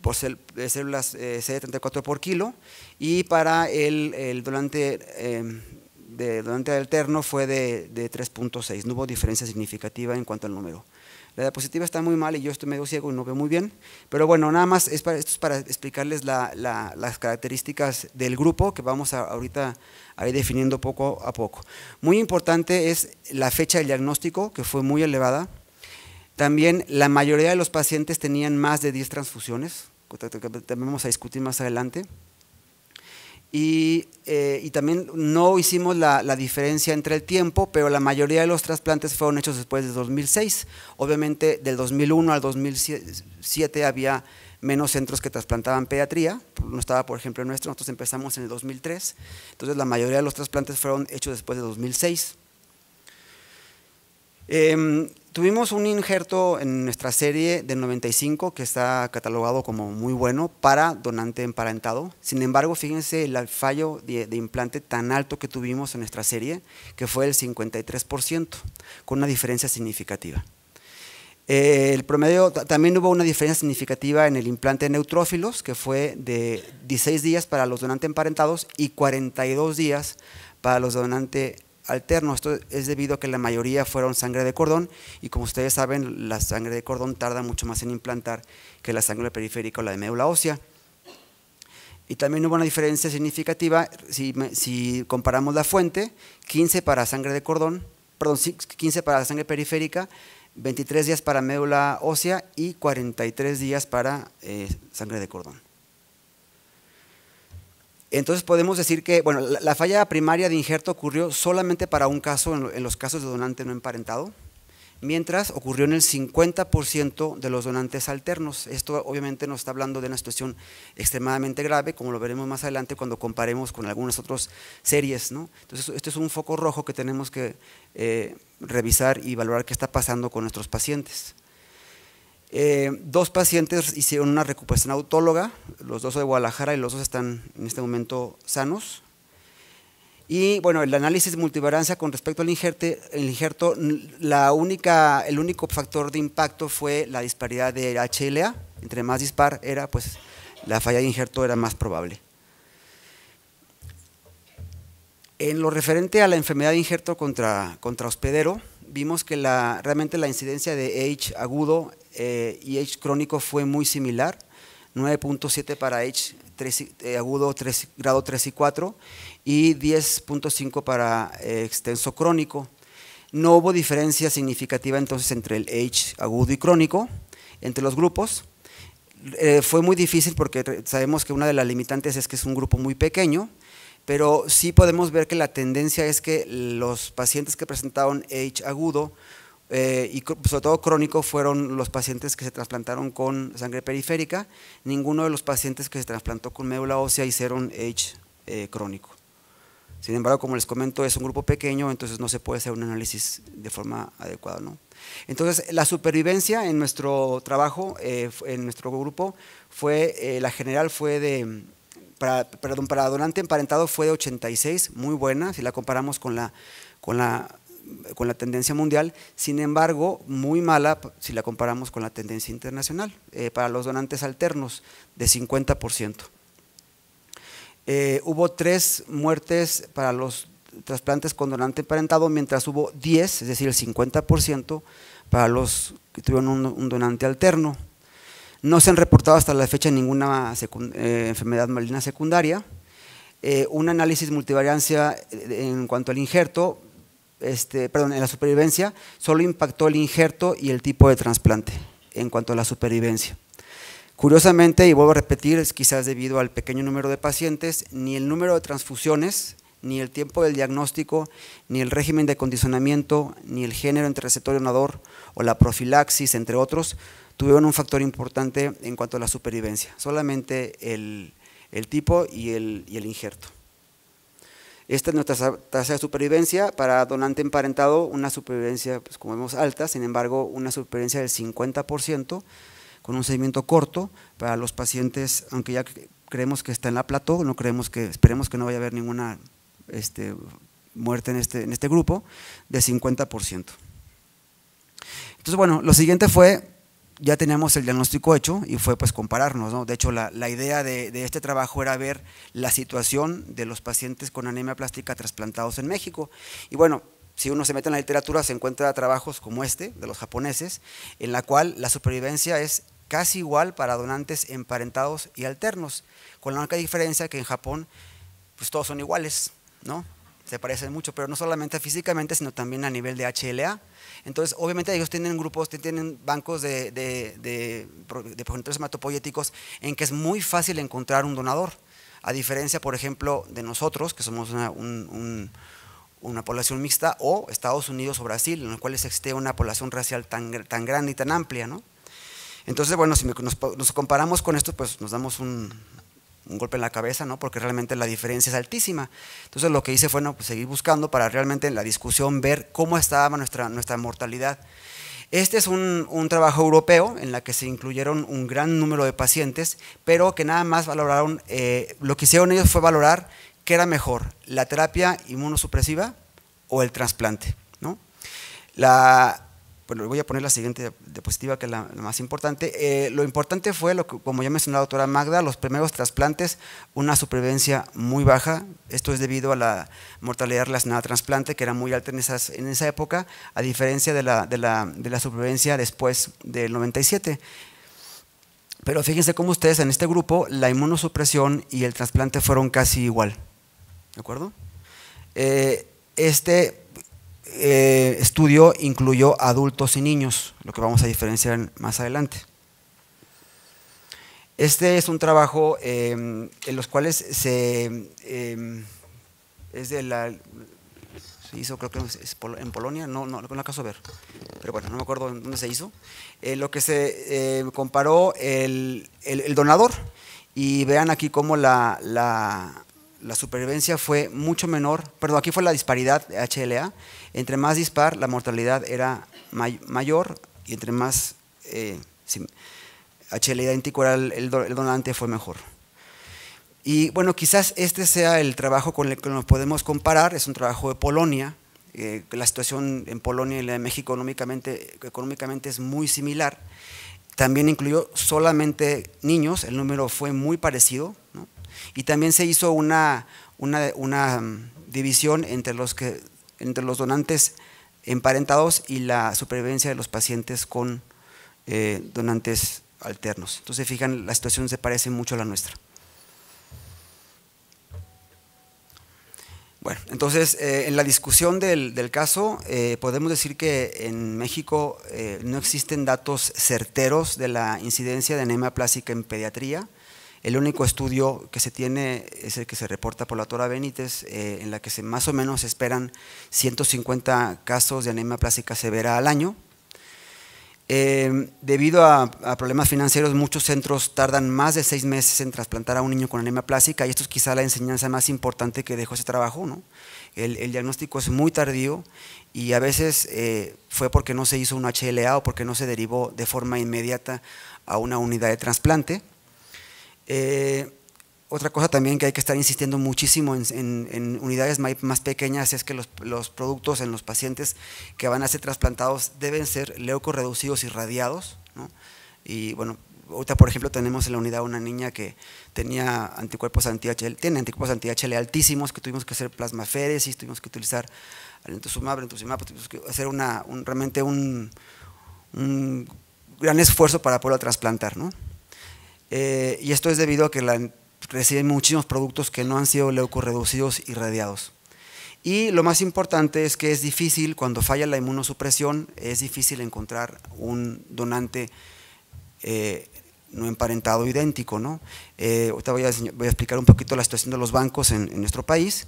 por eh, células eh, c CD34 por kilo y para el, el donante, em, de, alterno fue de, de 3.6, no hubo diferencia significativa en cuanto al número. La diapositiva está muy mal y yo estoy medio ciego y no veo muy bien, pero bueno, nada más es para, esto es para explicarles la, las características del grupo que vamos a, ahorita a ir definiendo poco a poco. Muy importante es la fecha del diagnóstico, que fue muy elevada, también la mayoría de los pacientes tenían más de 10 transfusiones, que vamos a discutir más adelante. Y, eh, también no hicimos la, diferencia entre el tiempo, pero la mayoría de los trasplantes fueron hechos después de 2006. Obviamente del 2001 al 2007 había menos centros que trasplantaban pediatría, no estaba por ejemplo nuestro, nosotros empezamos en el 2003, entonces la mayoría de los trasplantes fueron hechos después de 2006. Tuvimos un injerto en nuestra serie de 95 que está catalogado como muy bueno para donante emparentado. Sin embargo, fíjense el fallo de, implante tan alto que tuvimos en nuestra serie, que fue el 53%, con una diferencia significativa. Eh, el promedio, también hubo una diferencia significativa en el implante de neutrófilos, que fue de 16 días para los donantes emparentados y 42 días para los donantes alterno. Esto es debido a que la mayoría fueron sangre de cordón y como ustedes saben, la sangre de cordón tarda mucho más en implantar que la sangre periférica o la de médula ósea. Y también hubo una diferencia significativa si, comparamos la fuente, 15 para sangre de cordón, perdón, 15 para sangre periférica, 23 días para médula ósea y 43 días para eh, sangre de cordón. Entonces podemos decir que, bueno, la, falla primaria de injerto ocurrió solamente para un caso en, los casos de donante no emparentado, mientras ocurrió en el 50% de los donantes alternos. Esto obviamente nos está hablando de una situación extremadamente grave, como lo veremos más adelante cuando comparemos con algunas otras series. ¿no? Entonces, esto es un foco rojo que tenemos que eh, revisar y valorar qué está pasando con nuestros pacientes. Eh, dos pacientes hicieron una recuperación autóloga, los dos de Guadalajara y los dos están en este momento sanos. Y bueno, el análisis de multivarancia con respecto al el injerto, la única, el único factor de impacto fue la disparidad de HLA. Entre más dispar era, pues la falla de injerto era más probable. En lo referente a la enfermedad de injerto contra, contra hospedero, vimos que realmente la incidencia de H agudo eh, y H crónico fue muy similar, 9.7 para H eh, agudo 3, grado 3 y 4 y 10.5 para eh, extenso crónico. No hubo diferencia significativa entonces entre el age agudo y crónico, entre los grupos. fue muy difícil porque sabemos que una de las limitantes es que es un grupo muy pequeño, pero sí podemos ver que la tendencia es que los pacientes que presentaron H agudo eh, y sobre todo crónico fueron los pacientes que se trasplantaron con sangre periférica, ninguno de los pacientes que se trasplantó con médula ósea hicieron age eh, crónico. Sin embargo, como les comento, es un grupo pequeño, entonces no se puede hacer un análisis de forma adecuada. ¿no? Entonces, la supervivencia en nuestro trabajo, eh, en nuestro grupo, fue, la general fue de, perdón, para donante emparentado fue de 86, muy buena, si la comparamos con la con la tendencia mundial, sin embargo, muy mala si la comparamos con la tendencia internacional, eh, para los donantes alternos, de 50%. Eh, hubo tres muertes para los trasplantes con donante parentado, mientras hubo 10, es decir, el 50% para los que tuvieron un, donante alterno. No se han reportado hasta la fecha ninguna eh, enfermedad maligna secundaria. un análisis multivariancia en cuanto al injerto este, perdón, en la supervivencia solo impactó el injerto y el tipo de trasplante en cuanto a la supervivencia. Curiosamente, y vuelvo a repetir, es quizás debido al pequeño número de pacientes, ni el número de transfusiones, ni el tiempo del diagnóstico, ni el régimen de condicionamiento, ni el género entre receptor y donador, o la profilaxis, entre otros, tuvieron un factor importante en cuanto a la supervivencia, solamente el, tipo y el injerto. Esta es nuestra tasa de supervivencia para donante emparentado, una supervivencia, pues como vemos, alta, sin embargo, una supervivencia del 50%, con un seguimiento corto para los pacientes, aunque ya creemos que está en la plató, no creemos que, esperemos que no vaya a haber ninguna este, muerte en este, en este grupo, de 50%. Entonces, bueno, lo siguiente fue ya teníamos el diagnóstico hecho y fue pues compararnos. ¿no? De hecho, la, idea de, de, este trabajo era ver la situación de los pacientes con anemia plástica trasplantados en México. Y bueno, si uno se mete en la literatura se encuentra trabajos como este, de los japoneses, en la cual la supervivencia es casi igual para donantes emparentados y alternos, con la única diferencia que en Japón pues todos son iguales, ¿no? se parecen mucho, pero no solamente físicamente, sino también a nivel de HLA. Entonces, obviamente ellos tienen grupos, tienen bancos de, de, de, progenitores hematopoyéticos en que es muy fácil encontrar un donador. A diferencia, por ejemplo, de nosotros, que somos una, población mixta, o Estados Unidos o Brasil, en los cuales existe una población racial tan, grande y tan amplia. ¿no? Entonces, bueno, si nos comparamos con esto, pues nos damos un, un golpe en la cabeza, ¿no? Porque realmente la diferencia es altísima. Entonces lo que hice fue, no, pues, seguir buscando para realmente en la discusión ver cómo estaba nuestra, nuestra mortalidad. Este es un, trabajo europeo en la que se incluyeron un gran número de pacientes, pero que nada más valoraron, eh, lo que hicieron ellos fue valorar qué era mejor, la terapia inmunosupresiva o el trasplante, ¿no? La, pero pues, voy a poner la siguiente diapositiva, que es la, más importante. Eh, lo importante fue, lo como ya mencionó la doctora Magda, los primeros trasplantes, una supervivencia muy baja. Esto es debido a la mortalidad relacionada al trasplante, que era muy alta en, esas, en esa época, a diferencia de la, supervivencia después del 97. Pero fíjense cómo ustedes en este grupo, la inmunosupresión y el trasplante fueron casi igual. ¿De acuerdo? Eh, este eh, estudio incluyó adultos y niños, lo que vamos a diferenciar más adelante. Este es un trabajo em, en los cuales se em, es de la se hizo creo que en Polonia, no, no, acaso ver, pero bueno, no me acuerdo dónde se hizo, eh, lo que se em, comparó el, donador y vean aquí cómo la, la supervivencia fue mucho menor, perdón, aquí fue la disparidad de HLA, entre más dispar la mortalidad era mayor y entre más HLA eh, idéntico era el, donante fue mejor. Y bueno, quizás este sea el trabajo con el que nos podemos comparar, es un trabajo de Polonia, eh, la situación en Polonia y la México económicamente, económicamente es muy similar, también incluyó solamente niños, el número fue muy parecido, y también se hizo una, mm, división entre los, que, entre los donantes emparentados y la supervivencia de los pacientes con eh, donantes alternos. Entonces, fijan, la situación se parece mucho a la nuestra. Bueno, entonces, eh, en la discusión del, caso, eh, podemos decir que en México no existen datos certeros de la incidencia de anemia plástica en pediatría. El único estudio que se tiene es el que se reporta por la Tora Benítez, eh, en la que más o menos se esperan 150 casos de anemia plástica severa al año. Eh, debido a, problemas financieros, muchos centros tardan más de seis meses en trasplantar a un niño con anemia plástica y esto es quizá la enseñanza más importante que dejó ese trabajo. ¿no? El, diagnóstico es muy tardío y a veces eh, fue porque no se hizo un HLA o porque no se derivó de forma inmediata a una unidad de trasplante. Eh, otra cosa también que hay que estar insistiendo muchísimo en, unidades más pequeñas es que los, productos en los pacientes que van a ser trasplantados deben ser leucorreducidos y radiados. Y bueno, ahorita por ejemplo tenemos en la unidad una niña que tenía anticuerpos anti-HL, tiene anticuerpos anti-HL altísimos, que tuvimos que hacer plasmaféresis, tuvimos que utilizar el alentosumab, tuvimos que hacer una, realmente un, un, gran esfuerzo para poderlo trasplantar. ¿no? Eh, y esto es debido a que la, reciben muchísimos productos que no han sido leucorreducidos y radiados. Y lo más importante es que es difícil, cuando falla la inmunosupresión, es difícil encontrar un donante eh, no emparentado idéntico. ¿no? Eh, voy a, explicar un poquito la situación de los bancos en nuestro país.